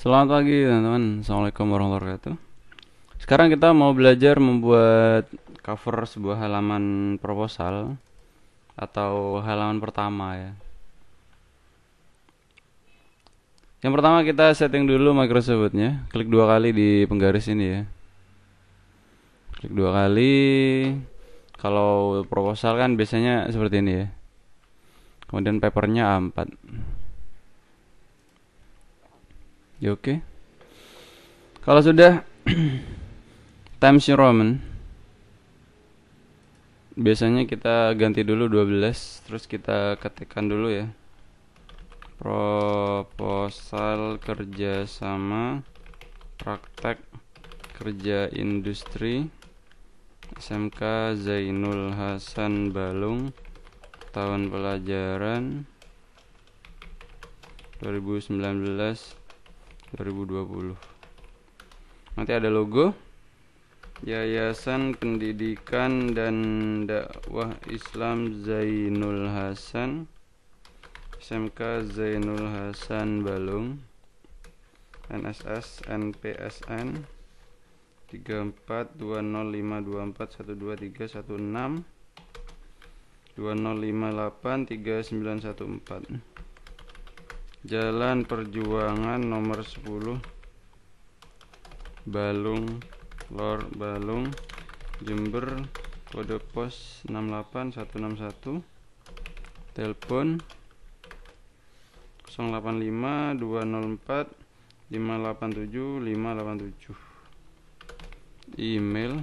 Selamat pagi teman-teman Assalamualaikum warahmatullahi wabarakatuh Sekarang kita mau belajar membuat cover sebuah halaman proposal Atau halaman pertama ya Yang pertama kita setting dulu microsoftnya Klik dua kali di penggaris ini ya Klik dua kali Kalau proposal kan biasanya seperti ini ya Kemudian papernya A4 Ya, oke. Okay. Kalau sudah time Roman biasanya kita ganti dulu 12 terus kita ketikkan dulu ya proposal kerjasama praktek kerja industri SMK Zainul Hasan Balung tahun pelajaran 2019 2020 nanti ada logo Yayasan Pendidikan dan Dakwah Islam Zainul Hasan SMK Zainul Hasan Balung NSS NPSN 342052412316 20583914 Jalan Perjuangan nomor 10 Balung Lor Balung Jember kode pos 68161 telepon 085 204 587 587 email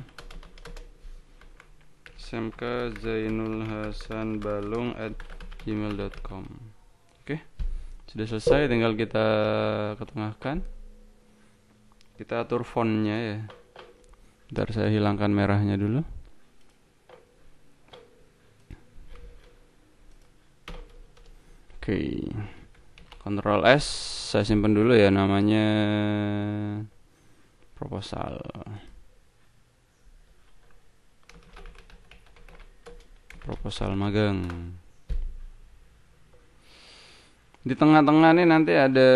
smk zainul hasan balung at gmail.com sudah selesai tinggal kita ketengahkan kita atur fontnya ya ntar saya hilangkan merahnya dulu oke okay. Ctrl S saya simpan dulu ya namanya proposal proposal magang di tengah-tengah ini nanti ada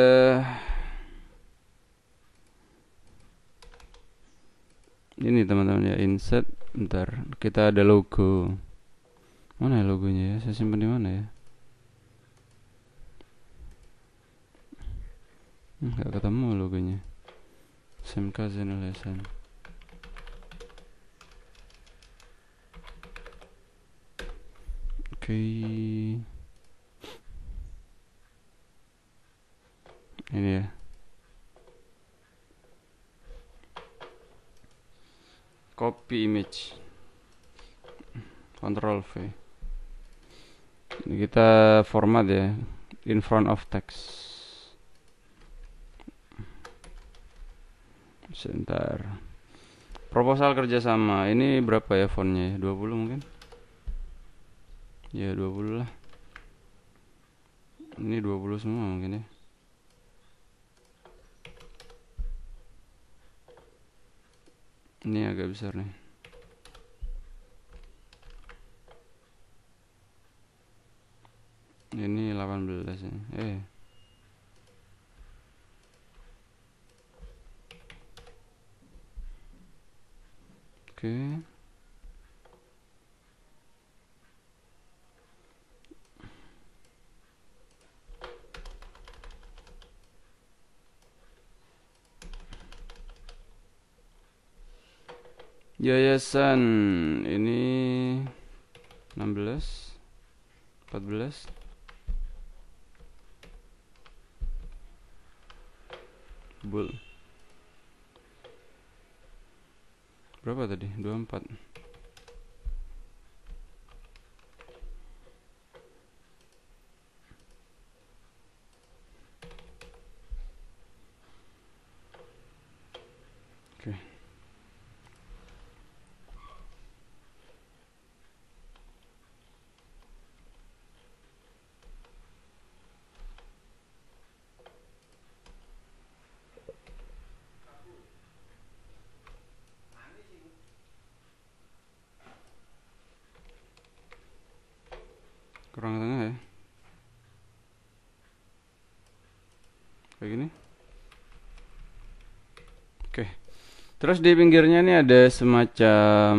ini teman-teman ya insert bentar kita ada logo mana ya logonya ya saya simpan di mana ya nggak ketemu logonya SMK Zenelesan oke okay. Ini ya. Copy image. Control V. Ini kita format ya in front of text. Sebentar. Proposal kerjasama ini berapa ya fontnya? 20 mungkin? Ya 20 lah. Ini 20 semua mungkin ya. ini agak besar nih ini 18 ya. eh oke okay. Yayasan ini 16 14 Bull Berapa tadi? 24 Oke okay. kayak gini oke terus di pinggirnya ini ada semacam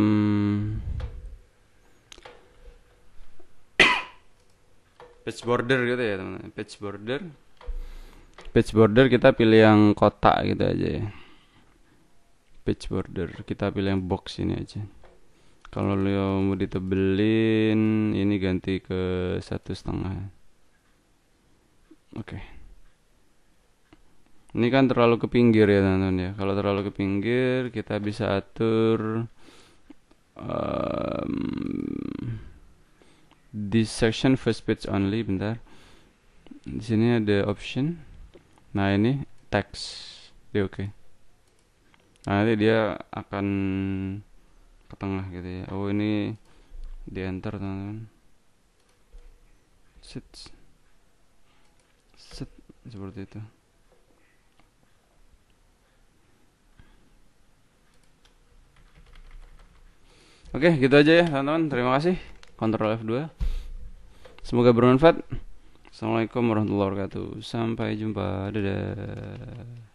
patch border gitu ya teman teman patch border patch border kita pilih yang kotak gitu aja ya patch border kita pilih yang box ini aja kalau lo mau ditebelin ini ganti ke satu setengah oke okay. Ini kan terlalu ke pinggir ya teman-teman ya. Kalau terlalu ke pinggir kita bisa atur um, this section first page only bentar. Di sini ada option. Nah, ini text. oke. Okay. Nah, nanti dia akan ke tengah gitu ya. Oh, ini di enter teman-teman. Set. Set seperti itu. Oke, gitu aja ya teman-teman. Terima kasih. Ctrl F2. Semoga bermanfaat. Assalamualaikum warahmatullahi wabarakatuh. Sampai jumpa. Dadah.